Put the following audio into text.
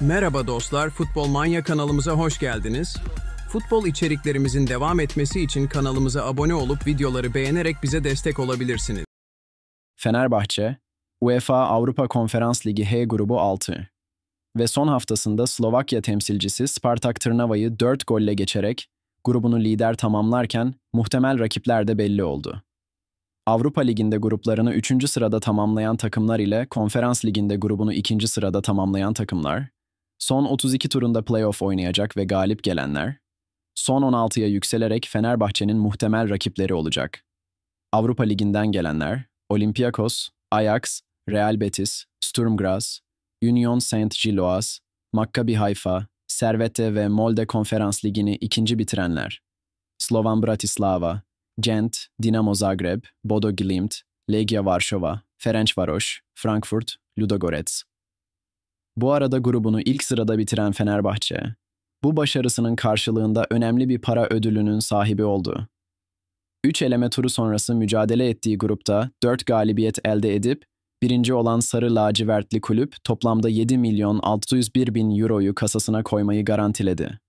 Merhaba dostlar, Futbol Manya kanalımıza hoş geldiniz. Futbol içeriklerimizin devam etmesi için kanalımıza abone olup videoları beğenerek bize destek olabilirsiniz. Fenerbahçe, UEFA Avrupa Konferans Ligi H grubu 6 ve son haftasında Slovakya temsilcisi Spartak Tırnava'yı 4 golle geçerek grubunu lider tamamlarken muhtemel rakipler de belli oldu. Avrupa Ligi'nde gruplarını 3. sırada tamamlayan takımlar ile Konferans Ligi'nde grubunu 2. sırada tamamlayan takımlar, Son 32 turunda playoff oynayacak ve galip gelenler, son 16'ya yükselerek Fenerbahçe'nin muhtemel rakipleri olacak. Avrupa Ligi'nden gelenler, Olympiakos, Ajax, Real Betis, Sturm Graz, Union Saint-Gilloise, Maccabi Haifa, Servette ve Molde Konferans Ligi'ni ikinci bitirenler. Slovan Bratislava, Gent, Dinamo Zagreb, Bodo Glimt, Legia Varşova, Ferencvaros, Frankfurt, Ludogorets. Bu arada grubunu ilk sırada bitiren Fenerbahçe, bu başarısının karşılığında önemli bir para ödülünün sahibi oldu. Üç eleme turu sonrası mücadele ettiği grupta dört galibiyet elde edip birinci olan Sarı Lacivertli Kulüp toplamda 7 milyon 601 bin euroyu kasasına koymayı garantiledi.